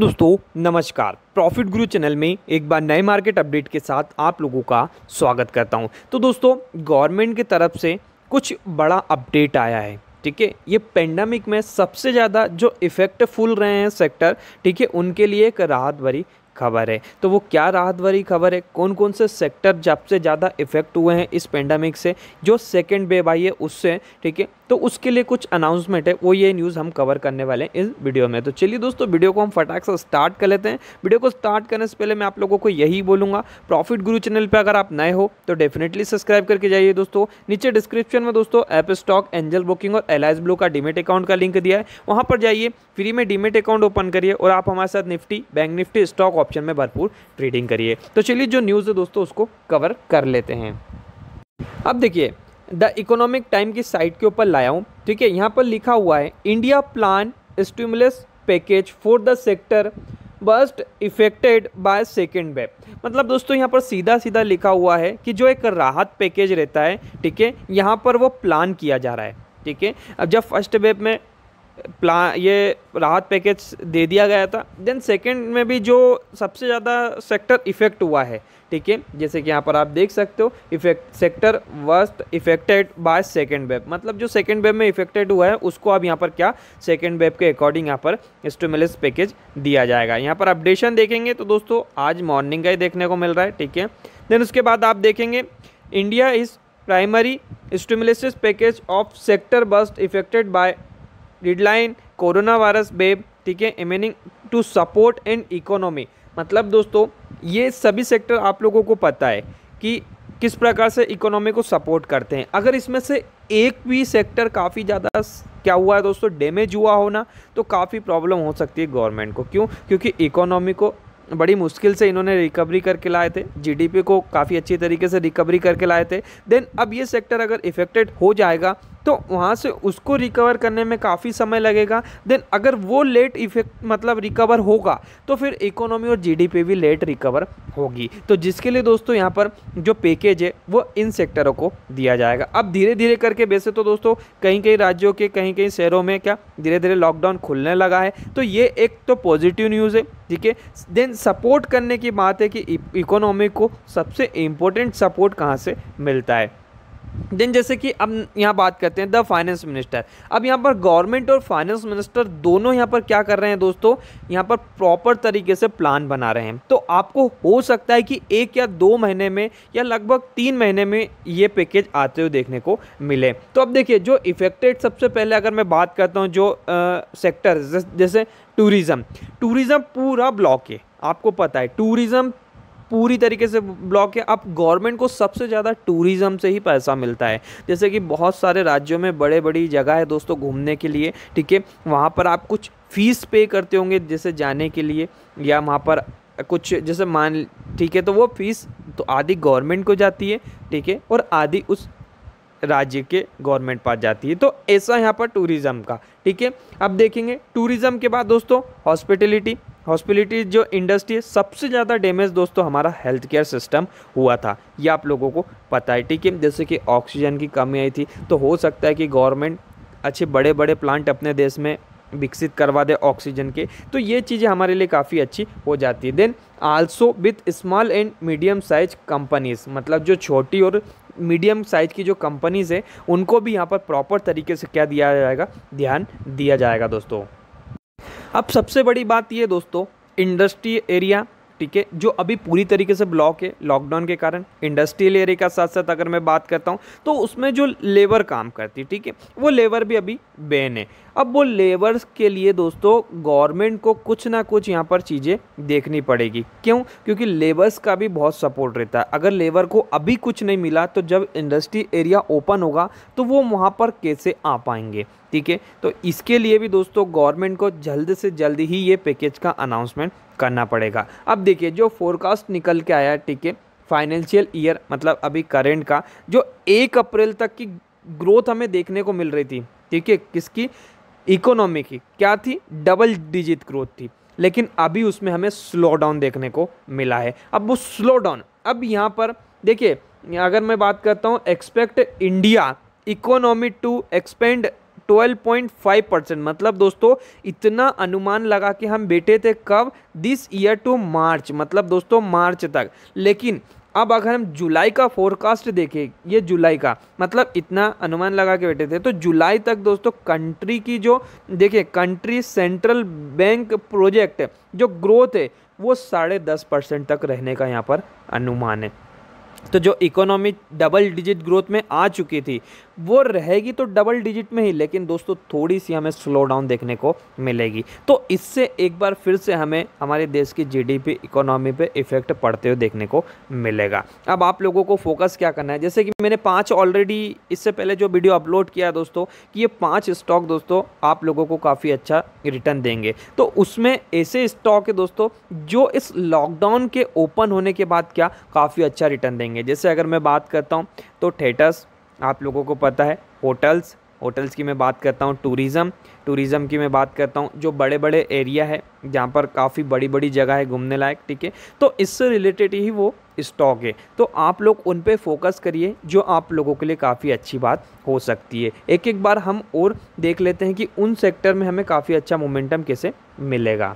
दोस्तों नमस्कार प्रॉफिट गुरु चैनल में एक बार नए मार्केट अपडेट के साथ आप लोगों का स्वागत करता हूं तो दोस्तों गवर्नमेंट की तरफ से कुछ बड़ा अपडेट आया है ठीक है ये पेंडेमिक में सबसे ज़्यादा जो इफ़ेक्टफुल रहे हैं सेक्टर ठीक है उनके लिए एक राहत भरी खबर है तो वो क्या राहत भरी खबर है कौन कौन से सेक्टर जब से ज़्यादा इफेक्ट हुए हैं इस पेंडेमिक से जो सेकेंड वेब आई है उससे ठीक है तो उसके लिए कुछ अनाउंसमेंट है वो ये न्यूज़ हम कवर करने वाले हैं इस वीडियो में तो चलिए दोस्तों वीडियो को हम फटाक से स्टार्ट कर लेते हैं वीडियो को स्टार्ट करने से पहले मैं आप लोगों को यही बोलूँगा प्रॉफिट गुरु चैनल पर अगर आप नए हो तो डेफिनेटली सब्सक्राइब करके जाइए दोस्तों नीचे डिस्क्रिप्शन में दोस्तों ऐप स्टॉक एंजल बुकिंग और एल ब्लू का डीमेट अकाउंट का लिंक दिया है वहाँ पर जाइए फ्री में डीमेट अकाउंट ओपन करिए और आप हमारे साथ Nifty Bank Nifty stock option में भरपूर ट्रेडिंग करिए तो चलिए जो न्यूज़ है दोस्तों उसको कवर कर लेते हैं अब देखिए द इकोनॉमिक टाइम की साइट के ऊपर लाया हूँ ठीक है यहाँ पर लिखा हुआ है India plan stimulus package for the sector worst affected by second wave मतलब दोस्तों यहाँ पर सीधा सीधा लिखा हुआ है कि जो एक राहत पैकेज रहता है ठीक है यहाँ पर वो प्लान किया जा रहा है ठीक है अब जब फर्स्ट वेब में प्लान ये राहत पैकेज दे दिया गया था देन सेकंड में भी जो सबसे ज़्यादा सेक्टर इफ़ेक्ट हुआ है ठीक है जैसे कि यहाँ पर आप देख सकते हो effect sector worst affected by second wave मतलब जो सेकेंड वेब में इफेक्टेड हुआ है उसको अब यहाँ पर क्या सेकेंड वेब के अकॉर्डिंग यहाँ पर स्टोमिलस पैकेज दिया जाएगा यहाँ पर अपडेशन देखेंगे तो दोस्तों आज मॉर्निंग का ही देखने को मिल रहा है ठीक है देन उसके बाद आप देखेंगे India is primary stimulus package of sector worst affected by deadline corona virus wave ठीक है aiming to support and economy मतलब दोस्तों ये सभी सेक्टर आप लोगों को पता है कि किस प्रकार से इकोनॉमी को सपोर्ट करते हैं अगर इसमें से एक भी सेक्टर काफ़ी ज़्यादा क्या हुआ है दोस्तों डैमेज हुआ होना तो काफ़ी प्रॉब्लम हो सकती है गवर्नमेंट को क्यों क्योंकि इकोनॉमी को बड़ी मुश्किल से इन्होंने रिकवरी करके लाए थे जीडीपी को काफ़ी अच्छी तरीके से रिकवरी करके लाए थे देन अब ये सेक्टर अगर इफेक्टेड हो जाएगा तो वहाँ से उसको रिकवर करने में काफ़ी समय लगेगा देन अगर वो लेट इफेक्ट मतलब रिकवर होगा तो फिर इकोनॉमी और जीडीपी भी लेट रिकवर होगी तो जिसके लिए दोस्तों यहाँ पर जो पैकेज है वो इन सेक्टरों को दिया जाएगा अब धीरे धीरे करके वैसे तो दोस्तों कहीं कहीं राज्यों के कहीं कहीं शहरों में क्या धीरे धीरे लॉकडाउन खुलने लगा है तो ये एक तो पॉजिटिव न्यूज़ है ठीक है देन सपोर्ट करने की बात है कि इकोनॉमी e-, को सबसे इम्पोर्टेंट सपोर्ट कहाँ से मिलता है देन जैसे कि अब यहाँ बात करते हैं द फाइनेंस मिनिस्टर अब यहाँ पर गवर्नमेंट और फाइनेंस मिनिस्टर दोनों यहाँ पर क्या कर रहे हैं दोस्तों यहाँ पर प्रॉपर तरीके से प्लान बना रहे हैं तो आपको हो सकता है कि एक या दो महीने में या लगभग तीन महीने में ये पैकेज आते हुए देखने को मिले तो अब देखिए जो इफेक्टेड सबसे पहले अगर मैं बात करता हूँ जो आ, सेक्टर जैसे टूरिज़्म टूरिज़्म पूरा ब्लॉक है आपको पता है टूरिज़्म पूरी तरीके से ब्लॉक है अब गवर्नमेंट को सबसे ज़्यादा टूरिज़्म से ही पैसा मिलता है जैसे कि बहुत सारे राज्यों में बड़े बड़ी जगह है दोस्तों घूमने के लिए ठीक है वहाँ पर आप कुछ फ़ीस पे करते होंगे जैसे जाने के लिए या वहाँ पर कुछ जैसे मान ठीक है तो वो फीस तो आधी गवर्नमेंट को जाती है ठीक है और आधी उस राज्य के गवर्नमेंट पास जाती है तो ऐसा यहाँ पर टूरिज़्म का ठीक है अब देखेंगे टूरिज़्म के बाद दोस्तों हॉस्पिटलिटी हॉस्पिटलिटी जो इंडस्ट्री है सबसे ज़्यादा डैमेज दोस्तों हमारा हेल्थ केयर सिस्टम हुआ था ये आप लोगों को पता है ठीक है जैसे कि ऑक्सीजन की कमी आई थी तो हो सकता है कि गवर्नमेंट अच्छे बड़े बड़े प्लांट अपने देश में विकसित करवा दे ऑक्सीजन के तो ये चीज़ें हमारे लिए काफ़ी अच्छी हो जाती है then also with small and medium size companies मतलब जो छोटी और मीडियम साइज की जो कंपनीज़ है उनको भी यहाँ पर प्रॉपर तरीके से क्या दिया जाएगा ध्यान दिया जाएगा दोस्तों अब सबसे बड़ी बात ये दोस्तों इंडस्ट्री एरिया ठीक है जो अभी पूरी तरीके से ब्लॉक है लॉकडाउन के कारण इंडस्ट्रियल एरिया का साथ साथ अगर मैं बात करता हूँ तो उसमें जो लेबर काम करती है ठीक है वो लेबर भी अभी बैन है अब वो लेबर्स के लिए दोस्तों गवर्नमेंट को कुछ ना कुछ यहाँ पर चीज़ें देखनी पड़ेगी क्यों क्योंकि लेबर्स का भी बहुत सपोर्ट रहता है अगर लेबर को अभी कुछ नहीं मिला तो जब इंडस्ट्री एरिया ओपन होगा तो वो वहाँ पर कैसे आ पाएंगे ठीक है तो इसके लिए भी दोस्तों गवर्नमेंट को जल्द से जल्द ही ये पैकेज का अनाउंसमेंट करना पड़ेगा अब देखिए जो फोरकास्ट निकल के आया है ठीक है फाइनेंशियल ईयर मतलब अभी करेंट का जो एक अप्रैल तक की ग्रोथ हमें देखने को मिल रही थी ठीक है किसकी इकोनॉमी की क्या थी डबल डिजिट ग्रोथ थी लेकिन अभी उसमें हमें स्लो डाउन देखने को मिला है अब वो स्लो डाउन अब यहाँ पर देखिए अगर मैं बात करता हूँ expect India economy to expand 12.5 percent मतलब दोस्तों इतना अनुमान लगा के हम बैठे थे कब दिस ईयर टू मार्च मतलब दोस्तों मार्च तक लेकिन अब अगर हम जुलाई का फोरकास्ट देखें ये जुलाई का मतलब इतना अनुमान लगा के बैठे थे तो जुलाई तक दोस्तों कंट्री की जो देखिए कंट्री सेंट्रल बैंक प्रोजेक्ट जो ग्रोथ है वो साढ़े दस परसेंट तक रहने का यहाँ पर अनुमान है तो जो इकोनॉमी डबल डिजिट ग्रोथ में आ चुकी थी वो रहेगी तो डबल डिजिट में ही लेकिन दोस्तों थोड़ी सी हमें स्लो डाउन देखने को मिलेगी तो इससे एक बार फिर से हमें हमारे देश की जीडीपी इकोनॉमी पे इफेक्ट पड़ते हुए देखने को मिलेगा अब आप लोगों को फोकस क्या करना है जैसे कि मैंने पाँच ऑलरेडी इससे पहले जो वीडियो अपलोड किया दोस्तों कि ये पाँच स्टॉक दोस्तों आप लोगों को काफ़ी अच्छा रिटर्न देंगे तो उसमें ऐसे स्टॉक है दोस्तों जो इस लॉकडाउन के ओपन होने के बाद क्या काफ़ी अच्छा रिटर्न देंगे जैसे अगर मैं बात करता हूँ तो थेटस आप लोगों को पता है होटल्स होटल्स की मैं बात करता हूँ टूरिज़म टूरिज़म की मैं बात करता हूँ जो बड़े बड़े एरिया है जहाँ पर काफ़ी बड़ी बड़ी जगह है घूमने लायक ठीक है तो इससे रिलेटेड ही वो स्टॉक है तो आप लोग उन पे फोकस करिए जो आप लोगों के लिए काफ़ी अच्छी बात हो सकती है एक एक बार हम और देख लेते हैं कि उन सेक्टर में हमें काफ़ी अच्छा मोमेंटम कैसे मिलेगा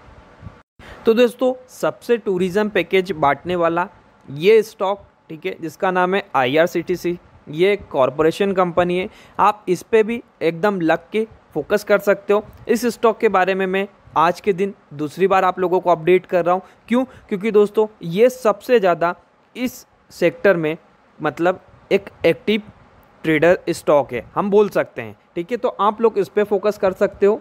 तो दोस्तों सबसे टूरिज़म पैकेज बांटने वाला ये स्टॉक ठीक है जिसका नाम है आई ये एक कॉरपोरेशन कंपनी है आप इस पर भी एकदम लग के फोकस कर सकते हो इस स्टॉक के बारे में मैं आज के दिन दूसरी बार आप लोगों को अपडेट कर रहा हूँ क्यों क्योंकि दोस्तों ये सबसे ज़्यादा इस सेक्टर में मतलब एक एक्टिव ट्रेडर स्टॉक है हम बोल सकते हैं ठीक है तो आप लोग इस पर फोकस कर सकते हो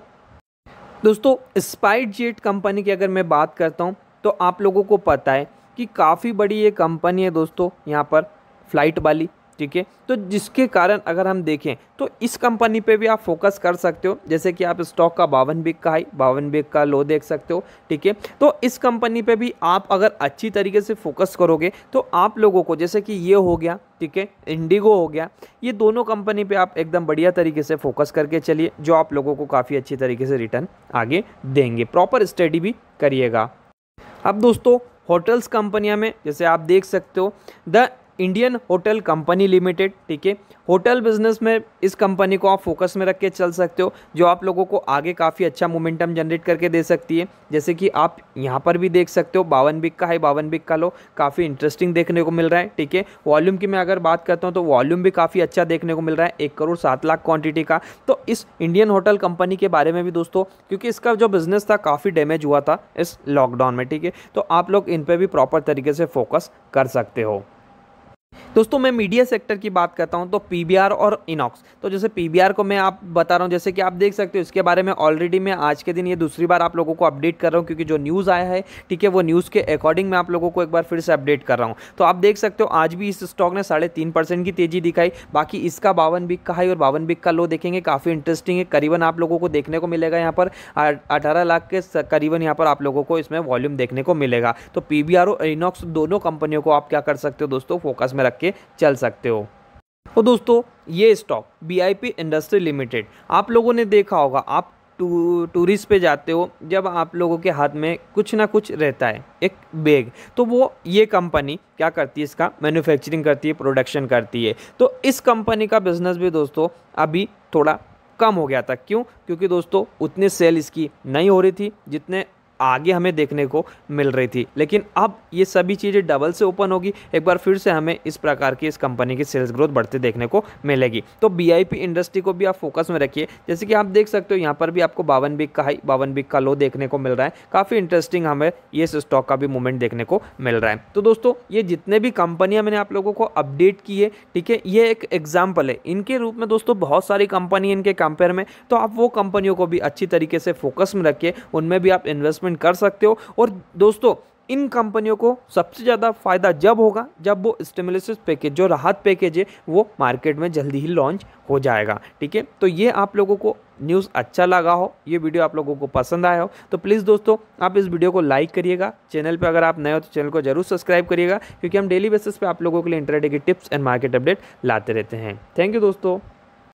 दोस्तों स्पाइट जेट कंपनी की अगर मैं बात करता हूँ तो आप लोगों को पता है कि काफ़ी बड़ी ये कंपनी है दोस्तों यहाँ पर फ्लाइट वाली ठीक है तो जिसके कारण अगर हम देखें तो इस कंपनी पे भी आप फोकस कर सकते हो जैसे कि आप स्टॉक का बावन बिग का हाई बावन बिग का लो देख सकते हो ठीक है तो इस कंपनी पे भी आप अगर अच्छी तरीके से फोकस करोगे तो आप लोगों को जैसे कि ये हो गया ठीक है इंडिगो हो गया ये दोनों कंपनी पे आप एकदम बढ़िया तरीके से फोकस करके चलिए जो आप लोगों को काफ़ी अच्छी तरीके से रिटर्न आगे देंगे प्रॉपर स्टडी भी करिएगा अब दोस्तों होटल्स कंपनियां में जैसे आप देख सकते हो the Indian hotel company limited ठीक है होटल बिजनेस में इस कंपनी को आप फोकस में रख के चल सकते हो जो आप लोगों को आगे काफ़ी अच्छा मोमेंटम जनरेट करके दे सकती है जैसे कि आप यहाँ पर भी देख सकते हो बावन बिक का है बावन बिक का लो काफ़ी इंटरेस्टिंग देखने को मिल रहा है ठीक है वॉल्यूम की मैं अगर बात करता हूँ तो वॉल्यूम भी काफ़ी अच्छा देखने को मिल रहा है एक करोड़ सात लाख क्वान्टिटी का तो इस इंडियन होटल कंपनी के बारे में भी दोस्तों क्योंकि इसका जो बिज़नेस था काफ़ी डैमेज हुआ था इस लॉकडाउन में ठीक है तो आप लोग इन पर भी प्रॉपर तरीके से फोकस कर सकते हो दोस्तों मैं मीडिया सेक्टर की बात करता हूँ तो पी और इनॉक्स तो जैसे पी को मैं आप बता रहा हूँ जैसे कि आप देख सकते हो इसके बारे में ऑलरेडी मैं आज के दिन ये दूसरी बार आप लोगों को अपडेट कर रहा हूँ क्योंकि जो न्यूज़ आया है ठीक है वो न्यूज़ के अकॉर्डिंग मैं आप लोगों को एक बार फिर से अपडेट कर रहा हूँ तो आप देख सकते हो आज भी इस स्टॉक ने साढ़े तीन परसेंट की तेज़ी दिखाई बाकी इसका बावन बिक का हाई और बावन बिक का लो देखेंगे काफ़ी इंटरेस्टिंग है करीबन आप लोगों को देखने को मिलेगा यहाँ पर अठारह लाख के करीबन यहाँ पर आप लोगों को इसमें वॉल्यूम देखने को मिलेगा तो पी और इनॉक्स दोनों कंपनियों को आप क्या कर सकते हो दोस्तों फोकस में रख के चल सकते हो तो दोस्तों ये स्टॉक बी इंडस्ट्री लिमिटेड आप लोगों ने देखा होगा आप टू टूरिस्ट पे जाते हो जब आप लोगों के हाथ में कुछ ना कुछ रहता है एक बैग तो वो ये कंपनी क्या करती है इसका मैन्युफैक्चरिंग करती है प्रोडक्शन करती है तो इस कंपनी का बिज़नेस भी दोस्तों अभी थोड़ा कम हो गया था क्यों क्योंकि दोस्तों उतने सेल इसकी नहीं हो रही थी जितने आगे हमें देखने को मिल रही थी लेकिन अब ये सभी चीज़ें डबल से ओपन होगी एक बार फिर से हमें इस प्रकार की इस कंपनी की सेल्स ग्रोथ बढ़ते देखने को मिलेगी तो बी इंडस्ट्री को भी आप फोकस में रखिए जैसे कि आप देख सकते हो यहाँ पर भी आपको बावन बिक का हाई बावन बिक का लो देखने को मिल रहा है काफ़ी इंटरेस्टिंग हमें ये स्टॉक का भी मूवमेंट देखने को मिल रहा है तो दोस्तों ये जितने भी कंपनियाँ मैंने आप लोगों को अपडेट की है ठीक है ये एक एग्जाम्पल है इनके रूप में दोस्तों बहुत सारी कंपनी इनके कंपेयर में तो आप वो कंपनियों को भी अच्छी तरीके से फोकस में रखिए उनमें भी आप इन्वेस्टमेंट इन्वेस्टमेंट कर सकते हो और दोस्तों इन कंपनियों को सबसे ज़्यादा फ़ायदा जब होगा जब वो स्टेमुलिस पैकेज जो राहत पैकेज है वो मार्केट में जल्दी ही लॉन्च हो जाएगा ठीक है तो ये आप लोगों को न्यूज़ अच्छा लगा हो ये वीडियो आप लोगों को पसंद आया हो तो प्लीज़ दोस्तों आप इस वीडियो को लाइक करिएगा चैनल पे अगर आप नए हो तो चैनल को जरूर सब्सक्राइब करिएगा क्योंकि हम डेली बेसिस पर आप लोगों के लिए इंटरनेट की टिप्स एंड मार्केट अपडेट लाते रहते हैं थैंक यू दोस्तों